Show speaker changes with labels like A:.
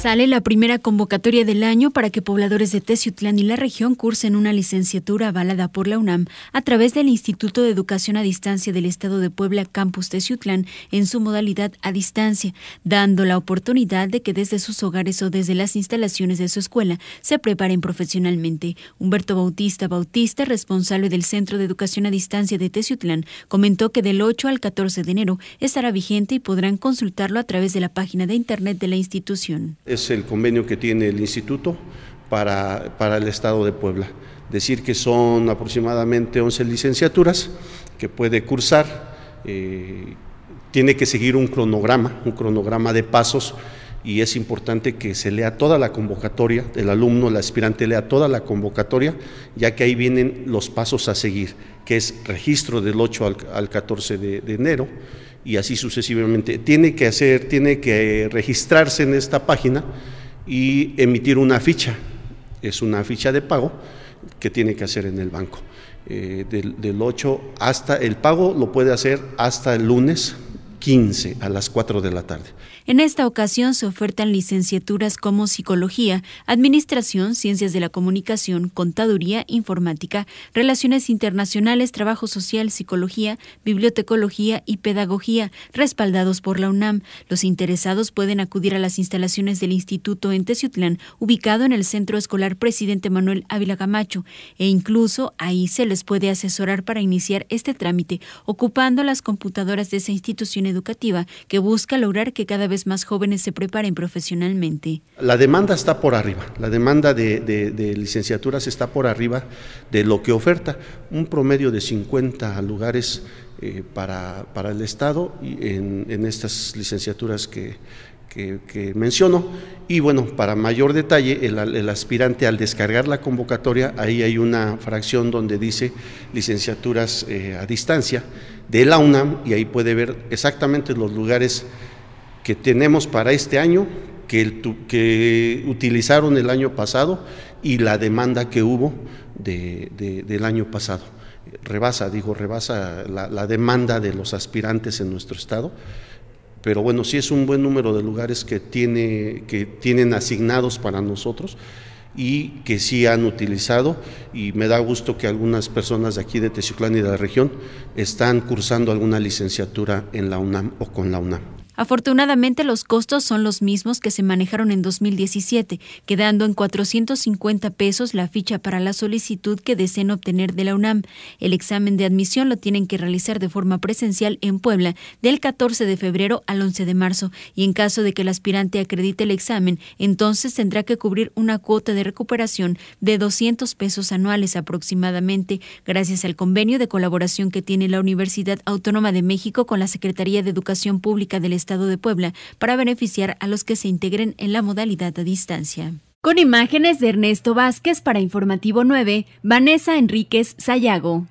A: Sale la primera convocatoria del año para que pobladores de Teciutlán y la región cursen una licenciatura avalada por la UNAM a través del Instituto de Educación a Distancia del Estado de Puebla Campus Teciutlán en su modalidad a distancia, dando la oportunidad de que desde sus hogares o desde las instalaciones de su escuela se preparen profesionalmente. Humberto Bautista Bautista, responsable del Centro de Educación a Distancia de Teciutlán, comentó que del 8 al 14 de enero estará vigente y podrán consultarlo a través de la página de internet de la institución
B: es el convenio que tiene el instituto para, el Estado de Puebla. Decir que son aproximadamente 11 licenciaturas que puede cursar, eh, tiene que seguir un cronograma, un cronograma de pasos y es importante que se lea toda la convocatoria, el alumno, el aspirante lea toda la convocatoria, ya que ahí vienen los pasos a seguir, que es registro del 8 al, 14 de enero, y así sucesivamente. Tiene que hacer, tiene que registrarse en esta página y emitir una ficha. Es una ficha de pago que tiene que hacer en el banco. Eh, del, del 8 hasta el pago lo puede hacer hasta el lunes 15 a las 4 de la tarde.
A: En esta ocasión se ofertan licenciaturas como Psicología, Administración, Ciencias de la Comunicación, Contaduría, Informática, Relaciones Internacionales, Trabajo Social, Psicología, Bibliotecología y Pedagogía, respaldados por la UNAM. Los interesados pueden acudir a las instalaciones del instituto en Teciutlán, ubicado en el Centro Escolar Presidente Manuel Ávila Camacho, e incluso ahí se les puede asesorar para iniciar este trámite, ocupando las computadoras de esa institución educativa que busca lograr que cada vez más jóvenes se preparen profesionalmente.
B: La demanda está por arriba, la demanda de, licenciaturas está por arriba de lo que oferta, un promedio de 50 lugares eh, para, el Estado y en, en estas licenciaturas que, que, menciono. Y bueno, para mayor detalle, el, aspirante al descargar la convocatoria, ahí hay una fracción donde dice licenciaturas eh, a distancia de la UNAM y ahí puede ver exactamente los lugares que tenemos para este año, que, que utilizaron el año pasado y la demanda que hubo del año pasado. Rebasa, digo, rebasa la demanda de los aspirantes en nuestro estado pero bueno, sí es un buen número de lugares que, tiene, que tienen asignados para nosotros y que sí han utilizado y me da gusto que algunas personas de aquí de Teciutlán y de la región están cursando alguna licenciatura en la UNAM o con la UNAM.
A: Afortunadamente los costos son los mismos que se manejaron en 2017, quedando en 450 pesos la ficha para la solicitud que deseen obtener de la UNAM. El examen de admisión lo tienen que realizar de forma presencial en Puebla del 14 de febrero al 11 de marzo y en caso de que el aspirante acredite el examen, entonces tendrá que cubrir una cuota de recuperación de 200 pesos anuales aproximadamente, gracias al convenio de colaboración que tiene la Universidad Autónoma de México con la Secretaría de Educación Pública del Estado Estado de Puebla para beneficiar a los que se integren en la modalidad a distancia. Con imágenes de Ernesto Vázquez para Informativo 9, Vanessa Enríquez Sayago.